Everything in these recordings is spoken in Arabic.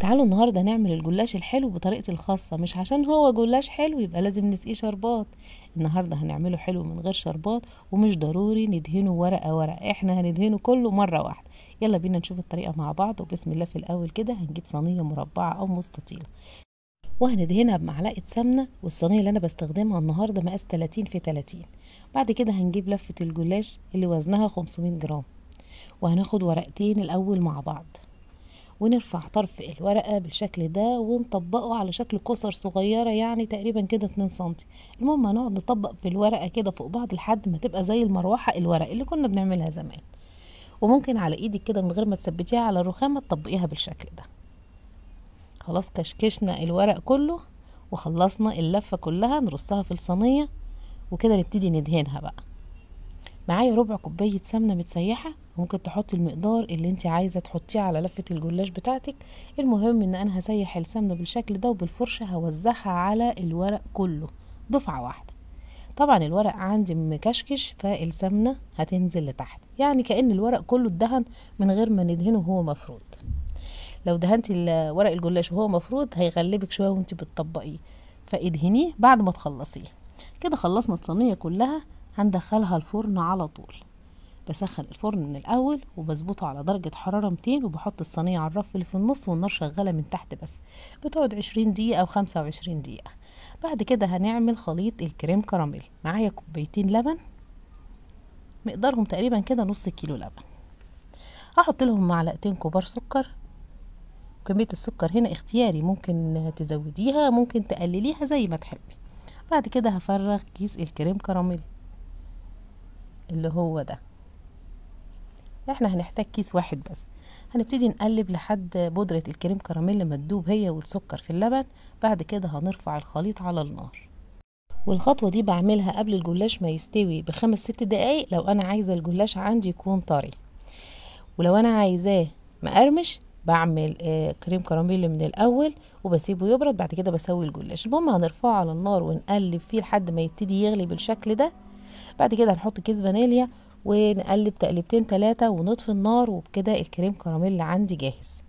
تعالوا النهارده نعمل الجلاش الحلو بطريقتي الخاصه مش عشان هو جلاش حلو يبقى لازم نسقيه شربات النهارده هنعمله حلو من غير شربات ومش ضروري ندهنه ورقه ورقه احنا هندهنه كله مره واحده يلا بينا نشوف الطريقه مع بعض وبسم الله في الاول كده هنجيب صينيه مربعه او مستطيله وهندهنها بمعلقه سمنه والصينيه اللي انا بستخدمها النهارده مقاس 30 في 30 بعد كده هنجيب لفه الجلاش اللي وزنها 500 جرام وهناخد ورقتين الاول مع بعض ونرفع طرف الورقة بالشكل ده ونطبقه على شكل كسر صغيرة يعني تقريبا كده 2 سنتي المهم هنقعد نطبق في الورقة كده فوق بعض لحد ما تبقى زي المروحة الورق اللي كنا بنعملها زمان وممكن على ايدك كده من غير ما تثبتيها على الرخامة تطبقيها بالشكل ده خلاص كشكشنا الورق كله وخلصنا اللفة كلها نرصها في الصينية وكده نبتدي ندهنها بقى معايا ربع كوبايه سمنه متسيحه ممكن تحطي المقدار اللي انت عايزه تحطيه على لفه الجلاش بتاعتك المهم ان انا هسيح السمنه بالشكل ده وبالفرشه هوزعها على الورق كله دفعه واحده طبعا الورق عندي مكشكش فالسمنه هتنزل لتحت يعني كان الورق كله اتدهن من غير ما ندهنه وهو مفروض لو دهنتي ورق الجلاش وهو مفروض هيغلبك شويه وانت بتطبقيه فادهنيه بعد ما تخلصيه كده خلصنا الصينيه كلها هندخلها الفرن على طول بسخن الفرن من الاول وبظبطه على درجه حراره 200 وبحط الصينيه على الرف اللي في النص والنار شغاله من تحت بس بتقعد 20 دقيقه او 25 دقيقه بعد كده هنعمل خليط الكريم كراميل معايا كوبايتين لبن مقدارهم تقريبا كده نص كيلو لبن هحط لهم معلقتين كبار سكر كميه السكر هنا اختياري ممكن تزوديها ممكن تقلليها زي ما تحبي بعد كده هفرغ كيس الكريم كراميل اللي هو ده احنا هنحتاج كيس واحد بس هنبتدي نقلب لحد بودرة الكريم كراميل ما تدوب هي والسكر في اللبن بعد كده هنرفع الخليط على النار والخطوة دي بعملها قبل الجلاش ما يستوي بخمس ست دقايق لو انا عايزة الجلاش عندي يكون طري ولو انا عايزاه مقرمش بعمل آه كريم كراميل من الاول وبسيبه يبرد بعد كده بسوي الجلاش المهم هنرفعه على النار ونقلب فيه لحد ما يبتدي يغلي بالشكل ده بعد كده هنحط كيس فانيليا ونقلب تقلبتين تلاتة ونطفي النار وبكده الكريم كراميل عندي جاهز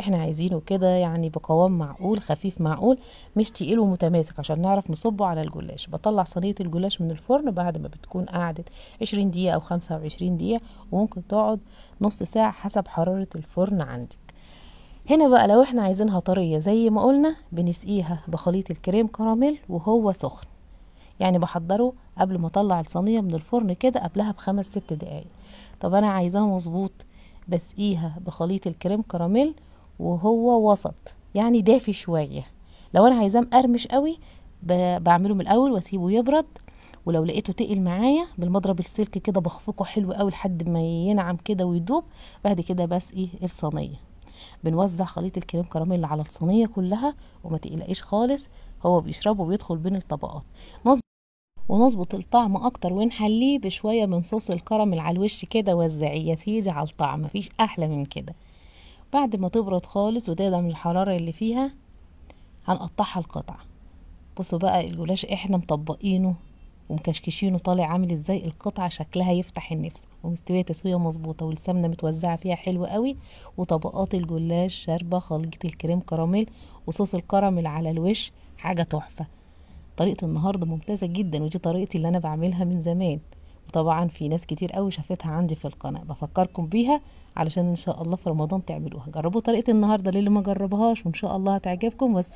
احنا عايزينه كده يعني بقوام معقول خفيف معقول مش تقيل ومتماسك عشان نعرف نصبه على الجلاش بطلع صينيه الجلاش من الفرن بعد ما بتكون قعدت 20 دقيقه او 25 دقيقه وممكن تقعد نص ساعه حسب حراره الفرن عندك هنا بقى لو احنا عايزينها طريه زي ما قلنا بنسقيها بخليط الكريم كراميل وهو سخن يعني بحضره قبل ما اطلع الصينيه من الفرن كده قبلها بخمس ست دقايق طب انا عايزاها مظبوط بسقيها بخليط الكريم كراميل وهو وسط يعني دافي شويه لو انا عايزاه مقرمش قوي بعمله من الاول واسيبه يبرد ولو لقيته تقل معايا بالمضرب السلك كده بخفقه حلو قوي لحد ما ينعم كده ويدوب بعد كده بسقي الصينيه بنوزع خليط الكريم كراميل على الصينيه كلها وما تقلقيش خالص هو بيشربه وبيدخل بين الطبقات ونظبط الطعم اكتر ونحليه بشويه من صوص الكراميل على الوش كده وزعيه يا سيدي على الطعم مفيش احلى من كده بعد ما تبرد خالص وتهدى من الحراره اللي فيها هنقطعها القطع بصوا بقى الجلاش احنا مطبقينه ومكشكشينه طالع عامل ازاي القطعه شكلها يفتح النفس ومستويه تسويه مظبوطه والسمنه متوزعه فيها حلو قوي وطبقات الجلاش شاربه خليط الكريم كراميل وصوص الكراميل على الوش حاجه تحفه طريقه النهارده ممتازه جدا ودي طريقتي اللي انا بعملها من زمان وطبعا في ناس كتير قوي شافتها عندي في القناه بفكركم بيها علشان ان شاء الله في رمضان تعملوها جربوا طريقه النهارده للي ما جربهاش وان شاء الله هتعجبكم بس